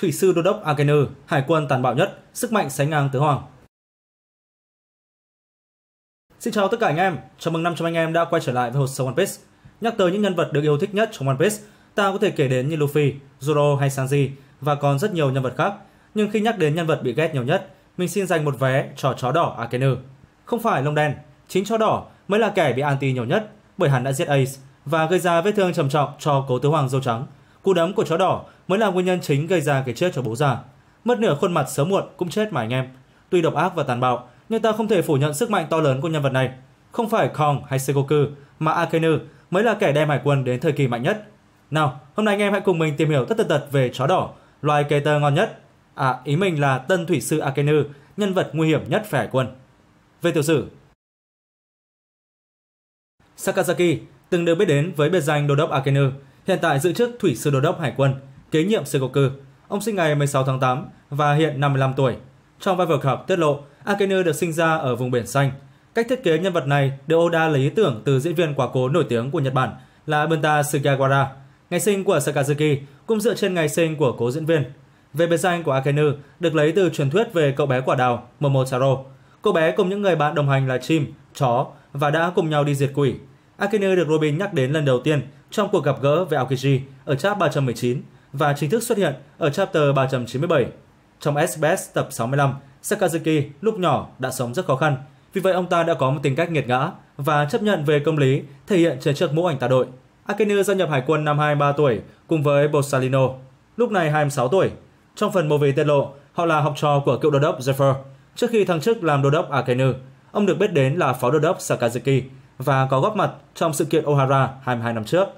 thủy sư đô đốc Agener, hải quân tàn bạo nhất, sức mạnh sánh ngang tứ hoàng. Xin chào tất cả anh em, chào mừng năm trăm anh em đã quay trở lại với hồ sơ One Piece. Nhắc tới những nhân vật được yêu thích nhất trong One Piece, ta có thể kể đến như Luffy, Zoro hay Sanji và còn rất nhiều nhân vật khác. Nhưng khi nhắc đến nhân vật bị ghét nhiều nhất, mình xin dành một vé cho chó đỏ Akener. Không phải lông đen, chính chó đỏ mới là kẻ bị anti nhiều nhất bởi hắn đã giết Ace và gây ra vết thương trầm trọng cho cố tứ hoàng dâu trắng. Cú đấm của chó đỏ mới là nguyên nhân chính gây ra cái chết cho bố già. Mất nửa khuôn mặt sớm muộn cũng chết mà anh em. Tuy độc ác và tàn bạo, nhưng ta không thể phủ nhận sức mạnh to lớn của nhân vật này. Không phải Kong hay Sengoku, mà Akainu mới là kẻ đem hải quân đến thời kỳ mạnh nhất. Nào, hôm nay anh em hãy cùng mình tìm hiểu tất tần tật về chó đỏ, loài cây tơ ngon nhất. À, ý mình là tân thủy sư Akainu, nhân vật nguy hiểm nhất phải hải quân. Về tiểu sử Sakazaki từng được biết đến với biệt danh đô đốc Akainu, hiện tại giữ chức thủy sư đô đốc hải quân – kế nhiệm Sengoku. Ông sinh ngày 16 tháng 8 và hiện 55 tuổi. Trong vai vở học tiết lộ, Akenu được sinh ra ở vùng biển xanh. Cách thiết kế nhân vật này được Oda lấy ý tưởng từ diễn viên quả cố nổi tiếng của Nhật Bản là Bunta Sugawara. Ngày sinh của Sakazuki cũng dựa trên ngày sinh của cố diễn viên. Về biệt danh của Akenu được lấy từ truyền thuyết về cậu bé quả đào Momotaro. Cô bé cùng những người bạn đồng hành là chim, chó và đã cùng nhau đi diệt quỷ. Akenu được Robin nhắc đến lần đầu tiên trong cuộc gặp gỡ với Aokiji ở chap 319 và chính thức xuất hiện ở chapter 397. Trong SBS tập 65, Sakazuki lúc nhỏ đã sống rất khó khăn, vì vậy ông ta đã có một tính cách nghiệt ngã và chấp nhận về công lý thể hiện trên chiếc mũ ảnh tà đội. Akinu gia nhập hải quân năm 23 tuổi cùng với Bosalino lúc này 26 tuổi. Trong phần movie tiết lộ, họ là học trò của cựu đô đốc Zephyr. Trước khi thăng chức làm đô đốc Akinu, ông được biết đến là phó đô đốc Sakazuki và có góp mặt trong sự kiện O'Hara 22 năm trước.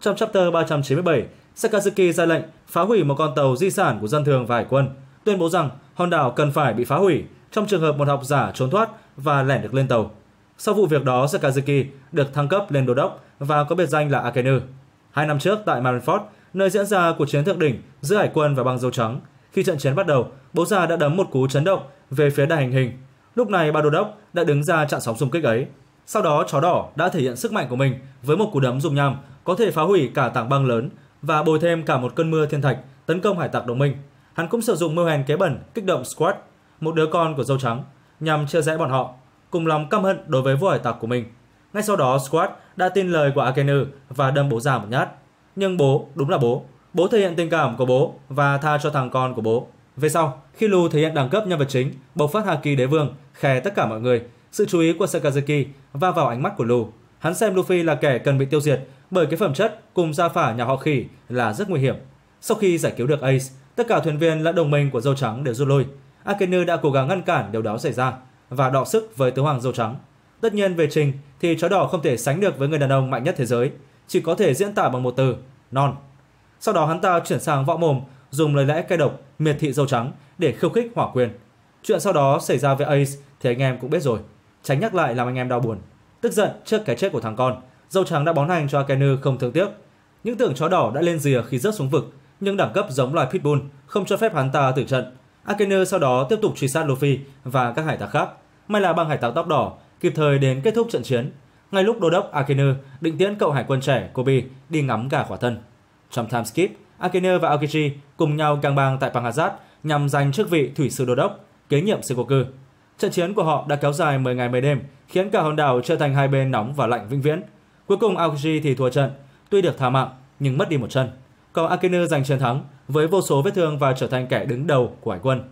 Trong chapter 397, Sakazuki ra lệnh phá hủy một con tàu di sản của dân thường và hải quân, tuyên bố rằng hòn đảo cần phải bị phá hủy trong trường hợp một học giả trốn thoát và lẻn được lên tàu. Sau vụ việc đó, Sakazuki được thăng cấp lên đô đốc và có biệt danh là Akenu. Hai năm trước tại Marineford, nơi diễn ra cuộc chiến thượng đỉnh giữa hải quân và băng dâu trắng, khi trận chiến bắt đầu, bố già đã đấm một cú chấn động về phía đại hành hình. Lúc này ba đô đốc đã đứng ra chặn sóng xung kích ấy. Sau đó, chó đỏ đã thể hiện sức mạnh của mình với một cú đấm dùng nhằm có thể phá hủy cả tảng băng lớn và bồi thêm cả một cơn mưa thiên thạch tấn công hải tặc đồng minh. Hắn cũng sử dụng mưu hèn kế bẩn kích động Squad, một đứa con của dâu trắng, nhằm chia rẽ bọn họ, cùng lòng căm hận đối với vua hải tặc của mình. Ngay sau đó Squad đã tin lời của Akenu và đâm bố già một nhát. Nhưng bố, đúng là bố, bố thể hiện tình cảm của bố và tha cho thằng con của bố. Về sau, khi Lu thể hiện đẳng cấp nhân vật chính, bộc phát Haki đế vương, khè tất cả mọi người, sự chú ý của Sakazaki va vào ánh mắt của Lu. Hắn xem Luffy là kẻ cần bị tiêu diệt bởi cái phẩm chất cùng gia phả nhà họ khỉ là rất nguy hiểm. Sau khi giải cứu được Ace, tất cả thuyền viên lẫn đồng minh của dâu trắng đều rút lui. Akenu đã cố gắng ngăn cản điều đó xảy ra và đọ sức với tứ hoàng dâu trắng. Tất nhiên về trình thì chó đỏ không thể sánh được với người đàn ông mạnh nhất thế giới, chỉ có thể diễn tả bằng một từ, non. Sau đó hắn ta chuyển sang võ mồm, dùng lời lẽ cay độc, miệt thị dâu trắng để khiêu khích hỏa quyền. Chuyện sau đó xảy ra với Ace thì anh em cũng biết rồi, tránh nhắc lại làm anh em đau buồn. Tức giận trước cái chết của thằng con, dâu trắng đã bón hành cho Akenu không thương tiếc. Những tưởng chó đỏ đã lên rìa khi rớt xuống vực, nhưng đẳng cấp giống loài Pitbull không cho phép hắn ta tử trận. Akenu sau đó tiếp tục truy sát Luffy và các hải tặc khác. May là băng hải tặc tóc đỏ kịp thời đến kết thúc trận chiến, ngay lúc đô đốc Akenu định tiễn cậu hải quân trẻ Kobe đi ngắm cả khỏa thân. Trong time skip, Akenu và Aokichi cùng nhau gang bang tại Panghazat nhằm giành chức vị thủy sư đô đốc, kế nhiệm Sengoku. Trận chiến của họ đã kéo dài 10 ngày 10 đêm, khiến cả hòn đảo trở thành hai bên nóng và lạnh vĩnh viễn. Cuối cùng Aoki thì thua trận, tuy được tha mạng nhưng mất đi một chân. Còn Akinu giành chiến thắng với vô số vết thương và trở thành kẻ đứng đầu của hải quân.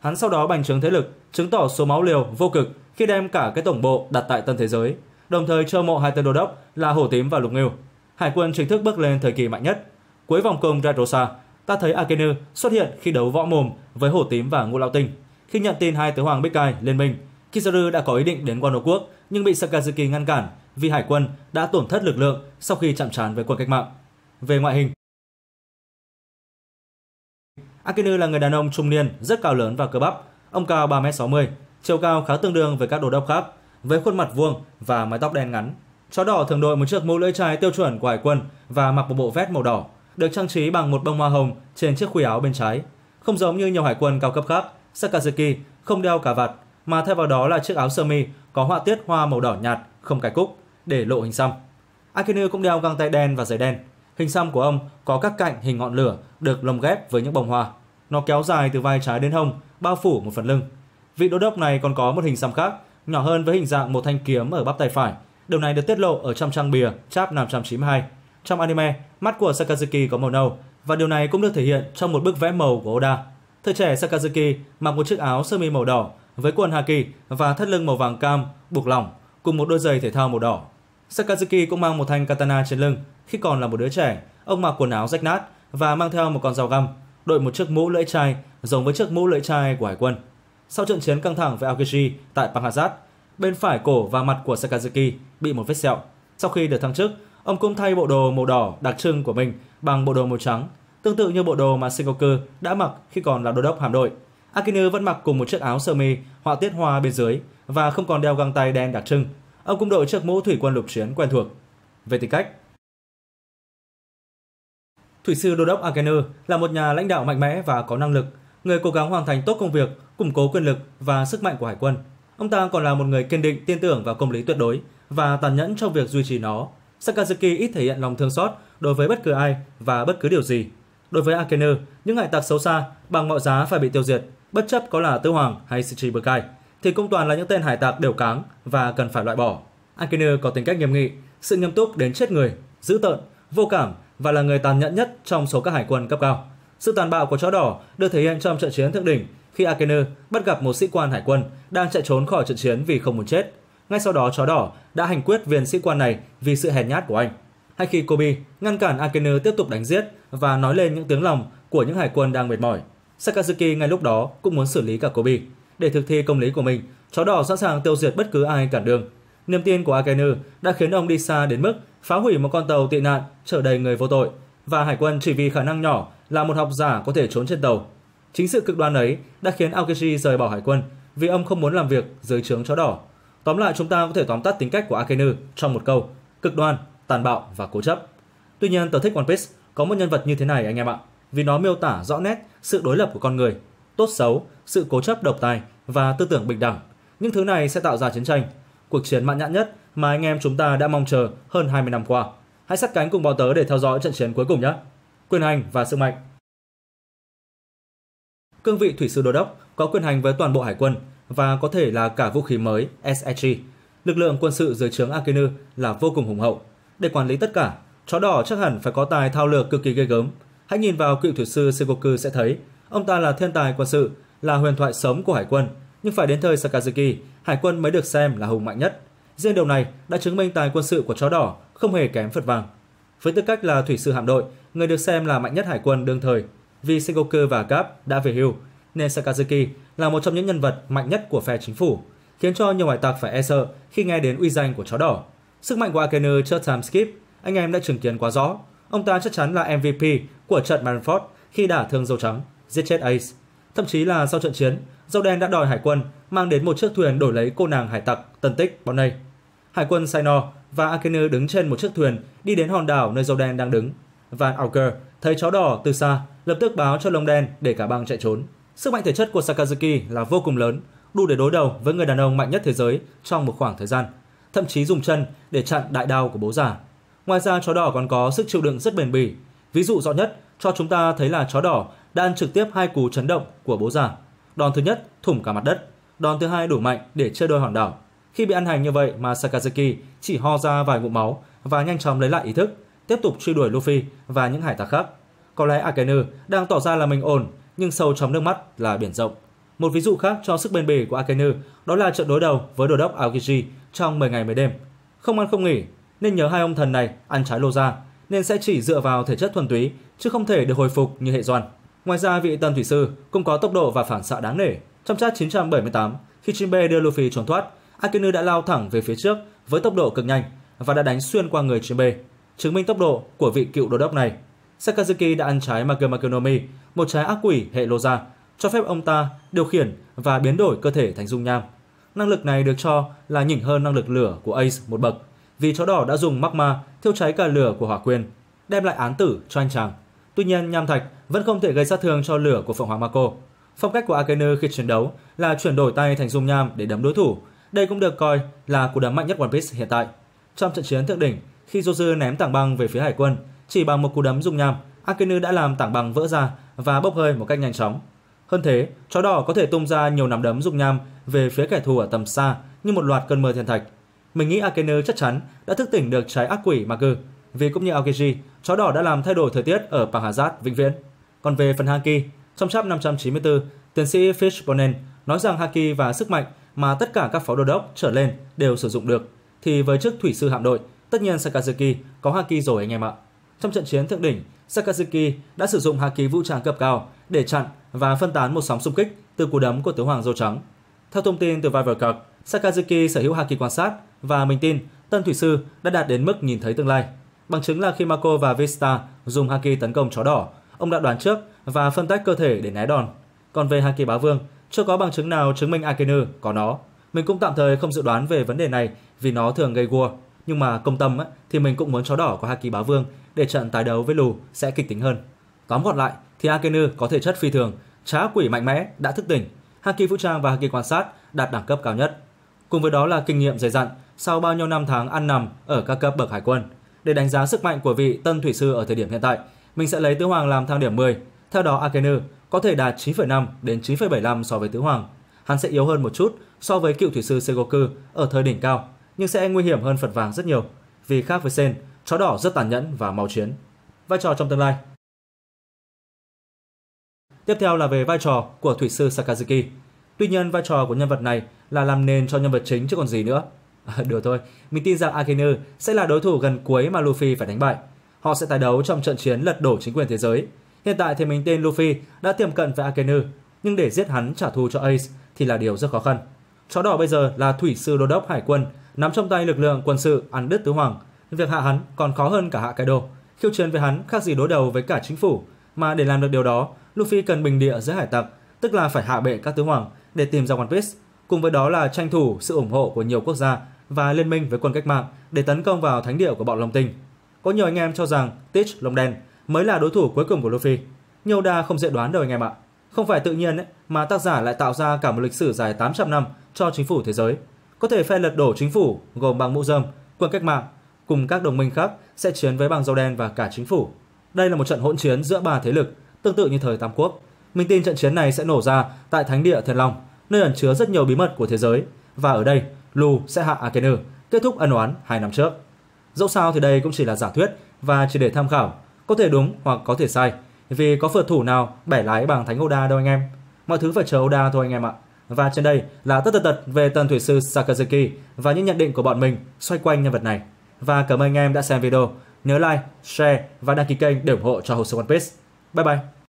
Hắn sau đó bành trướng thế lực, chứng tỏ số máu liều vô cực khi đem cả cái tổng bộ đặt tại tân thế giới, đồng thời chơ mộ hai tên đô đốc là Hổ Tím và Lục Ngưu. Hải quân chính thức bước lên thời kỳ mạnh nhất. Cuối vòng cung Redrosa, ta thấy Akinu xuất hiện khi đấu võ mồm với Hổ Tím và Ngô Lao Tinh. Khi nhận tin hai tứ hoàng Bích Cai liên minh, Kizaru đã có ý định đến Wano Quốc nhưng bị Sakazuki ngăn cản vì hải quân đã tổn thất lực lượng sau khi chạm trán với quân cách mạng. Về ngoại hình, Akinu là người đàn ông trung niên rất cao lớn và cơ bắp, ông cao 3m60, chiều cao khá tương đương với các đồ đốc khác, với khuôn mặt vuông và mái tóc đen ngắn. Chó đỏ thường đội một chiếc mũ lưỡi chai tiêu chuẩn của hải quân và mặc một bộ vest màu đỏ, được trang trí bằng một bông hoa hồng trên chiếc khuy áo bên trái. Không giống như nhiều hải quân cao cấp khác, Sakazuki không đeo cà vạt, mà thay vào đó là chiếc áo sơ mi có họa tiết hoa màu đỏ nhạt, không cài cúc để lộ hình xăm. Akinu cũng đeo găng tay đen và giày đen. Hình xăm của ông có các cạnh hình ngọn lửa được lồng ghép với những bông hoa. Nó kéo dài từ vai trái đến hông, bao phủ một phần lưng. Vị đô đốc này còn có một hình xăm khác, nhỏ hơn với hình dạng một thanh kiếm ở bắp tay phải. Điều này được tiết lộ ở trong trang bìa chap 592. Trong anime, mắt của Sakazuki có màu nâu và điều này cũng được thể hiện trong một bức vẽ màu của Oda. Thời trẻ Sakazuki mặc một chiếc áo sơ mi màu đỏ với quần haki và thắt lưng màu vàng cam buộc lỏng cùng một đôi giày thể thao màu đỏ Sakazuki cũng mang một thanh katana trên lưng. Khi còn là một đứa trẻ, ông mặc quần áo rách nát và mang theo một con dao găm, đội một chiếc mũ lưỡi chai giống với chiếc mũ lưỡi chai của hải quân. Sau trận chiến căng thẳng với Aokichi tại Panhazard, bên phải cổ và mặt của Sakazuki bị một vết sẹo. Sau khi được thăng chức, ông cũng thay bộ đồ màu đỏ đặc trưng của mình bằng bộ đồ màu trắng, tương tự như bộ đồ mà Sengoku đã mặc khi còn là đô đốc hạm đội. Akinu vẫn mặc cùng một chiếc áo sơ mi họa tiết hoa bên dưới và không còn đeo găng tay đen đặc trưng ông cũng đội chiếc mũ thủy quân lục chiến quen thuộc. Về tính cách, Thủy sư Đô đốc Agener là một nhà lãnh đạo mạnh mẽ và có năng lực, người cố gắng hoàn thành tốt công việc, củng cố quyền lực và sức mạnh của hải quân. Ông ta còn là một người kiên định tin tưởng vào công lý tuyệt đối và tàn nhẫn trong việc duy trì nó. Sakazuki ít thể hiện lòng thương xót đối với bất cứ ai và bất cứ điều gì. Đối với Akener, những hải tặc xấu xa bằng mọi giá phải bị tiêu diệt, bất chấp có là tư Hoàng hay Shichibukai thì cũng toàn là những tên hải tặc đều cáng và cần phải loại bỏ. Ankiner có tính cách nghiêm nghị, sự nghiêm túc đến chết người, dữ tợn, vô cảm và là người tàn nhẫn nhất trong số các hải quân cấp cao. Sự tàn bạo của chó đỏ được thể hiện trong trận chiến thượng đỉnh khi Akener bắt gặp một sĩ quan hải quân đang chạy trốn khỏi trận chiến vì không muốn chết. Ngay sau đó chó đỏ đã hành quyết viên sĩ quan này vì sự hèn nhát của anh. Hay khi Kobe ngăn cản Akener tiếp tục đánh giết và nói lên những tiếng lòng của những hải quân đang mệt mỏi. Sakazuki ngay lúc đó cũng muốn xử lý cả Kobe. Để thực thi công lý của mình, chó đỏ sẵn sàng tiêu diệt bất cứ ai cản đường. Niềm tin của Agenu đã khiến ông đi xa đến mức phá hủy một con tàu tị nạn chở đầy người vô tội và hải quân chỉ vì khả năng nhỏ là một học giả có thể trốn trên tàu. Chính sự cực đoan ấy đã khiến Aokichi rời bỏ hải quân vì ông không muốn làm việc dưới trướng chó đỏ. Tóm lại chúng ta có thể tóm tắt tính cách của Akenu trong một câu, cực đoan, tàn bạo và cố chấp. Tuy nhiên tớ thích One Piece có một nhân vật như thế này anh em ạ, vì nó miêu tả rõ nét sự đối lập của con người tốt xấu, sự cố chấp độc tài và tư tưởng bình đẳng. Những thứ này sẽ tạo ra chiến tranh, cuộc chiến mãn nhãn nhất mà anh em chúng ta đã mong chờ hơn 20 năm qua. Hãy sát cánh cùng báo tớ để theo dõi trận chiến cuối cùng nhé. Quyền hành và sức mạnh Cương vị thủy sư đô đốc có quyền hành với toàn bộ hải quân và có thể là cả vũ khí mới SSG. Lực lượng quân sự dưới trướng Akinu là vô cùng hùng hậu. Để quản lý tất cả, chó đỏ chắc hẳn phải có tài thao lược cực kỳ ghê gớm. Hãy nhìn vào cựu thủy sư Sengoku sẽ thấy Ông ta là thiên tài quân sự, là huyền thoại sống của hải quân, nhưng phải đến thời Sakazuki hải quân mới được xem là hùng mạnh nhất. Riêng điều này đã chứng minh tài quân sự của chó đỏ không hề kém Phật Vàng. Với tư cách là thủy sư hạm đội, người được xem là mạnh nhất hải quân đương thời, vì Sengoku và Gap đã về hưu, nên Sakazuki là một trong những nhân vật mạnh nhất của phe chính phủ, khiến cho nhiều hải tặc phải e sợ khi nghe đến uy danh của chó đỏ. Sức mạnh của Akenu trước time skip, anh em đã chứng kiến quá rõ. Ông ta chắc chắn là MVP của trận Marineford khi đả thương dâu trắng giết chết Ace. Thậm chí là sau trận chiến, Dâu Đen đã đòi hải quân mang đến một chiếc thuyền đổi lấy cô nàng hải tặc Tân Tích bọn này. Hải quân Sainor và Akenu đứng trên một chiếc thuyền đi đến hòn đảo nơi Dâu Đen đang đứng. Van Auger thấy chó đỏ từ xa, lập tức báo cho Lông Đen để cả băng chạy trốn. Sức mạnh thể chất của Sakazuki là vô cùng lớn, đủ để đối đầu với người đàn ông mạnh nhất thế giới trong một khoảng thời gian, thậm chí dùng chân để chặn đại đao của bố già. Ngoài ra chó đỏ còn có sức chịu đựng rất bền bỉ, ví dụ rõ nhất cho chúng ta thấy là chó đỏ đan trực tiếp hai cú chấn động của bố già. Đòn thứ nhất thủng cả mặt đất, đòn thứ hai đủ mạnh để chơi đôi hòn đảo. Khi bị ăn hành như vậy mà Sakazaki chỉ ho ra vài ngụm máu và nhanh chóng lấy lại ý thức, tiếp tục truy đuổi Luffy và những hải tặc khác. Có lẽ Akainu đang tỏ ra là mình ổn, nhưng sâu trong nước mắt là biển rộng. Một ví dụ khác cho sức bền bỉ của Akainu đó là trận đối đầu với đồ đốc Aokiji trong 10 ngày mấy đêm. Không ăn không nghỉ, nên nhớ hai ông thần này ăn trái lô ra nên sẽ chỉ dựa vào thể chất thuần túy chứ không thể được hồi phục như hệ Doan. Ngoài ra vị tần thủy sư cũng có tốc độ và phản xạ đáng nể. Trong chat 978, khi Jinbe đưa Luffy trốn thoát, Akinu đã lao thẳng về phía trước với tốc độ cực nhanh và đã đánh xuyên qua người Jinbe, chứng minh tốc độ của vị cựu đô đốc này. Sakazuki đã ăn trái Magemakunomi, một trái ác quỷ hệ Loza, cho phép ông ta điều khiển và biến đổi cơ thể thành dung nham. Năng lực này được cho là nhỉnh hơn năng lực lửa của Ace một bậc vì chó đỏ đã dùng magma thiêu cháy cả lửa của hỏa quyền, đem lại án tử cho anh chàng. Tuy nhiên, nham thạch vẫn không thể gây sát thương cho lửa của Phượng Hoàng Marco. Phong cách của Akenu khi chiến đấu là chuyển đổi tay thành dung nham để đấm đối thủ. Đây cũng được coi là cú đấm mạnh nhất One Piece hiện tại. Trong trận chiến thượng đỉnh, khi Jozu ném tảng băng về phía hải quân, chỉ bằng một cú đấm dung nham, Akenu đã làm tảng băng vỡ ra và bốc hơi một cách nhanh chóng. Hơn thế, chó đỏ có thể tung ra nhiều nắm đấm dung nham về phía kẻ thù ở tầm xa như một loạt cơn mưa thiên thạch. Mình nghĩ Akeno chắc chắn đã thức tỉnh được trái ác quỷ mà cư, vì cũng như Aokiji, chó đỏ đã làm thay đổi thời tiết ở bang vĩnh viễn. Còn về phần Haki, trong chap 594, tiến sĩ Fishbonen nói rằng Haki và sức mạnh mà tất cả các pháo đô đốc trở lên đều sử dụng được, thì với chức thủy sư hạm đội, tất nhiên Sakazuki có Haki rồi anh em ạ. Trong trận chiến thượng đỉnh, Sakazuki đã sử dụng Haki vũ trang cấp cao để chặn và phân tán một sóng xung kích từ cú đấm của tướng hoàng dâu trắng. Theo thông tin từ Vivercard, Sakazuki sở hữu Haki quan sát và mình tin Tân Thủy Sư đã đạt đến mức nhìn thấy tương lai. Bằng chứng là khi Marco và Vista dùng Haki tấn công chó đỏ, ông đã đoán trước và phân tách cơ thể để né đòn. Còn về Haki Bá Vương, chưa có bằng chứng nào chứng minh Akenu có nó. Mình cũng tạm thời không dự đoán về vấn đề này vì nó thường gây gua. Nhưng mà công tâm ấy, thì mình cũng muốn chó đỏ của Haki Bá Vương để trận tái đấu với Lù sẽ kịch tính hơn. Tóm gọn lại thì Akenu có thể chất phi thường, trá quỷ mạnh mẽ, đã thức tỉnh. Haki vũ trang và Haki quan sát đạt đẳng cấp cao nhất. Cùng với đó là kinh nghiệm dày dặn sau bao nhiêu năm tháng ăn nằm ở các cấp bậc hải quân. Để đánh giá sức mạnh của vị tân thủy sư ở thời điểm hiện tại, mình sẽ lấy tứ hoàng làm thang điểm 10. Theo đó Akenu có thể đạt 9,5 đến 9,75 so với tứ hoàng. Hắn sẽ yếu hơn một chút so với cựu thủy sư Segoku ở thời đỉnh cao, nhưng sẽ nguy hiểm hơn Phật vàng rất nhiều. Vì khác với Sen, chó đỏ rất tàn nhẫn và mau chiến. Vai trò trong tương lai Tiếp theo là về vai trò của thủy sư Sakazuki. Tuy nhiên vai trò của nhân vật này là làm nền cho nhân vật chính chứ còn gì nữa. được thôi, mình tin rằng Akinu sẽ là đối thủ gần cuối mà Luffy phải đánh bại. Họ sẽ tái đấu trong trận chiến lật đổ chính quyền thế giới. Hiện tại thì mình tin Luffy đã tiềm cận với Akinu, nhưng để giết hắn trả thù cho Ace thì là điều rất khó khăn. Chó đỏ bây giờ là thủy sư đô đốc hải quân, nắm trong tay lực lượng quân sự ăn đứt tứ hoàng. Việc hạ hắn còn khó hơn cả hạ Kaido. Khiêu chiến với hắn khác gì đối đầu với cả chính phủ, mà để làm được điều đó, Luffy cần bình địa giữa hải tặc, tức là phải hạ bệ các tứ hoàng để tìm ra One Piece. Cùng với đó là tranh thủ sự ủng hộ của nhiều quốc gia và liên minh với quân cách mạng để tấn công vào thánh địa của bọn Long Tinh. Có nhiều anh em cho rằng Teach Long Đen mới là đối thủ cuối cùng của Luffy. Nhiều đa không dễ đoán đâu anh em ạ. Không phải tự nhiên ấy, mà tác giả lại tạo ra cả một lịch sử dài 800 năm cho chính phủ thế giới. Có thể phe lật đổ chính phủ gồm bằng mũ dơm, quân cách mạng cùng các đồng minh khác sẽ chiến với bằng dâu đen và cả chính phủ. Đây là một trận hỗn chiến giữa ba thế lực, tương tự như thời Tam Quốc. Mình tin trận chiến này sẽ nổ ra tại Thánh địa Thiên Long, nơi ẩn chứa rất nhiều bí mật của thế giới. Và ở đây, Lu sẽ hạ Akener, kết thúc ân oán 2 năm trước. Dẫu sao thì đây cũng chỉ là giả thuyết và chỉ để tham khảo, có thể đúng hoặc có thể sai, vì có phượt thủ nào bẻ lái bằng thánh Oda đâu anh em. Mọi thứ phải chờ Oda thôi anh em ạ. Và trên đây là tất tật tật về tần thủy sư Sakazuki và những nhận định của bọn mình xoay quanh nhân vật này. Và cảm ơn anh em đã xem video. Nhớ like, share và đăng ký kênh để ủng hộ cho Hồ sơ One Piece. Bye bye!